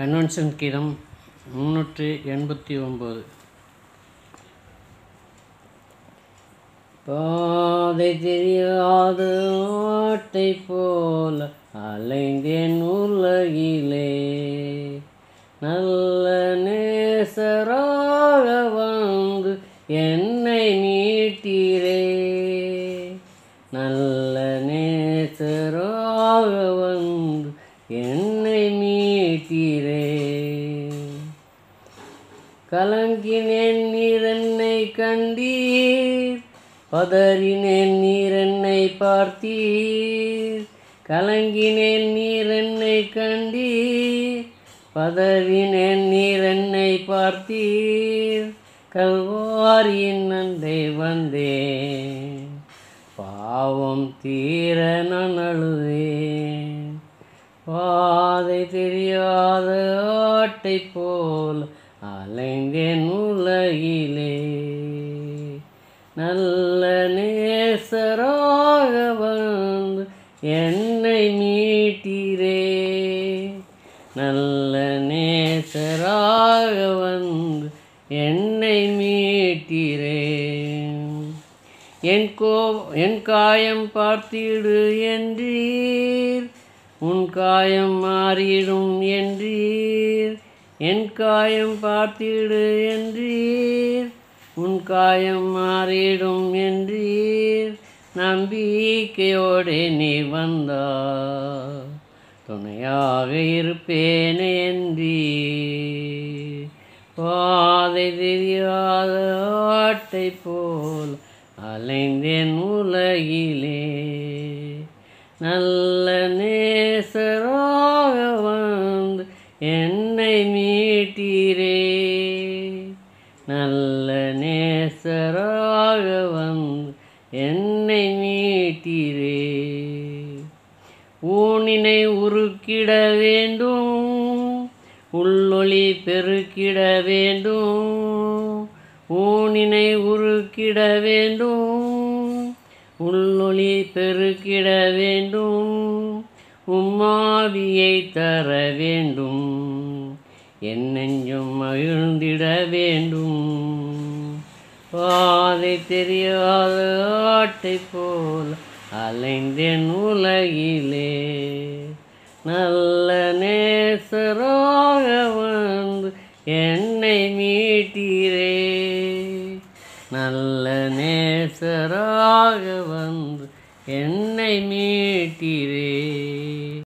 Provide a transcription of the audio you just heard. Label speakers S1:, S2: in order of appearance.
S1: convention கீதம் முந்நூற்றி எண்பத்தி ஒம்பது பாதை தெரியாது ஆட்டை போல அலைந்தேன் உலகிலே நல்ல நேசராக வாங்கு என்னை நீட்டீரே நல்ல நேசராக வந்து என் கலங்கினேன் நீரென்னை கண்டீர் பதறினேன் நீரென்னை பார்த்தீர் கலங்கினேன் நீரென்னை கண்டீர் பதறினேன் நீரென்னை பார்த்தீர் கல்வாரியின் நந்தை வந்தே பாவம் தீர நான் அழுவேன் பாதை தெரியாத ஆட்டை போல் அலைந்தேன் உலகிலே நல்ல நேசராக வந்து என்னை மீட்டிரே நல்ல நேசராக வந்து என்னை மீட்டிரே என் கோ என் காயம் பார்த்திடு என்றீர் உன் காயம் மாறிடும் என்றீர் என் காயம் பார்த்திடு என்றீர் உன் காயம் மாறிடும் என்றீர் நம்பிக்கையோடு நீ வந்தார் துணையாக இருப்பேன் என்றீர் பாதை தெரியாத ஆட்டை போல் அலைந்தேன் உலகிலே நல்ல நேசராக வந்து என் உன்னை மீட்டீரே நல்ல நேசராக வந்து என்னை மீட்டீரே ஊனினை உருக்கிட வேண்டும் உள்ளொளி பெருக்கிட வேண்டும் ஊனினை உருக்கிட வேண்டும் உள்ளொளி பெருக்கிட வேண்டும் உம்மாவியை தர வேண்டும் என்னெஞ்சும் மகிழ்ந்திட வேண்டும் பாதை தெரியாத ஆட்டை போல் அலைந்தேன் உலகிலே நல்ல நேசராக வந்து என்னை மீட்டீரே நல்ல நேசராக வந்து என்னை மீட்டீரே